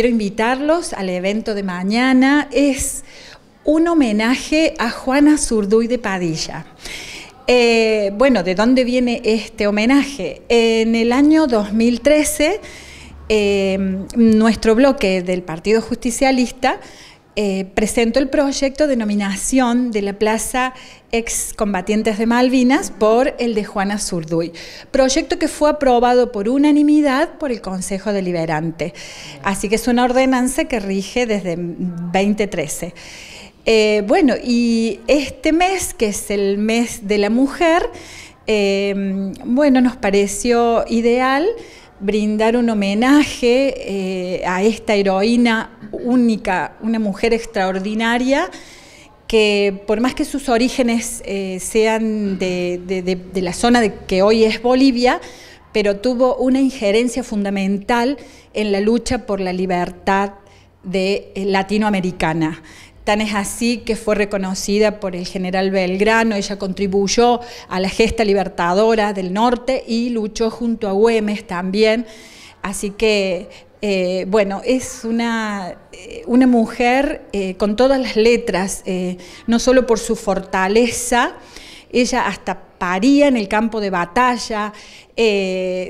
Quiero invitarlos al evento de mañana. Es un homenaje a Juana Zurduy de Padilla. Eh, bueno, ¿de dónde viene este homenaje? En el año 2013, eh, nuestro bloque del Partido Justicialista eh, presento presentó el proyecto de nominación de la Plaza Excombatientes de Malvinas por el de Juana Zurduy, proyecto que fue aprobado por unanimidad por el Consejo Deliberante. Así que es una ordenanza que rige desde 2013. Eh, bueno, y este mes, que es el mes de la mujer, eh, bueno, nos pareció ideal brindar un homenaje a esta heroína única, una mujer extraordinaria que por más que sus orígenes eh, sean de, la zona de que hoy es Bolivia, pero tuvo una injerencia fundamental en la lucha por la libertad de, eh, latinoamericana. Tan es así que fue reconocida por el general Belgrano, ella contribuyó a la gesta libertadora del norte y luchó junto a Güemes también. Así que eh, bueno, es una, eh, una mujer eh, con todas las letras, no solo por su fortaleza, ella hasta paría en el campo de batalla,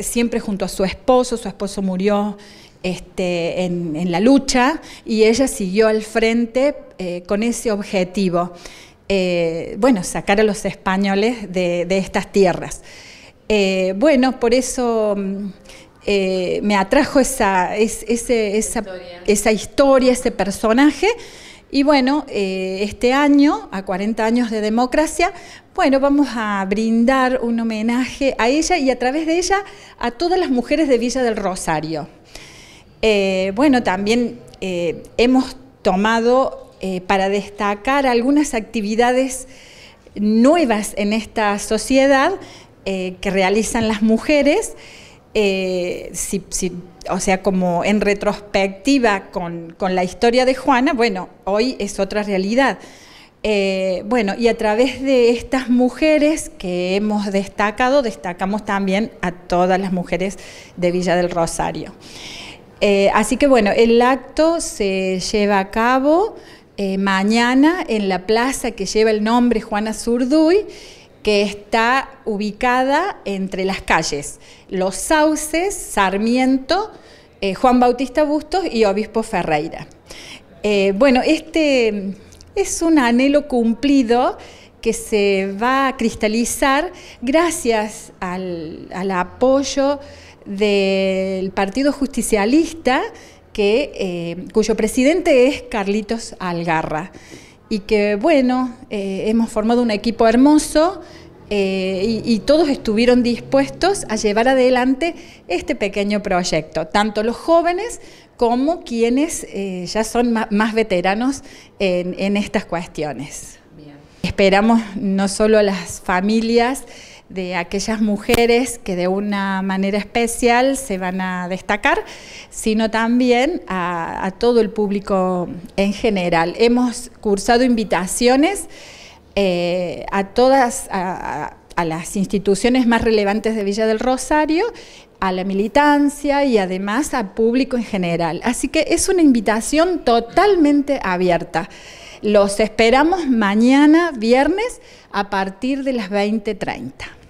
siempre junto a su esposo, su esposo murió este, en, la lucha y ella siguió al frente con ese objetivo, bueno, sacar a los españoles de estas tierras. bueno, por eso mm, eh, me atrajo esa, historia. ese personaje. Y bueno, eh, este año, a 40 años de democracia, bueno, vamos a brindar un homenaje a ella y a través de ella a todas las mujeres de Villa del Rosario. Eh, bueno, también hemos tomado para destacar algunas actividades nuevas en esta sociedad que realizan las mujeres. Eh, o sea, como en retrospectiva con, la historia de Juana, bueno, hoy es otra realidad. Eh, bueno, y a través de estas mujeres que hemos destacado, destacamos también a todas las mujeres de Villa del Rosario. Eh, así que bueno, el acto se lleva a cabo mañana en la plaza que lleva el nombre Juana Zurduy que está ubicada entre las calles Los Sauces, Sarmiento, eh, Juan Bautista Bustos y Obispo Ferreira. Eh, bueno, este es un anhelo cumplido que se va a cristalizar gracias al, apoyo del Partido Justicialista, que, eh, cuyo presidente es Carlitos Algarra y que bueno, eh, hemos formado un equipo hermoso eh, y, todos estuvieron dispuestos a llevar adelante este pequeño proyecto, tanto los jóvenes como quienes eh, ya son más veteranos en, estas cuestiones. Esperamos no solo a las familias, de aquellas mujeres que de una manera especial se van a destacar, sino también a, todo el público en general. Hemos cursado invitaciones eh, a todas, a, las instituciones más relevantes de Villa del Rosario, a la militancia y además a público en general. Así que es una invitación totalmente abierta. Los esperamos mañana, viernes, a partir de las 20.30.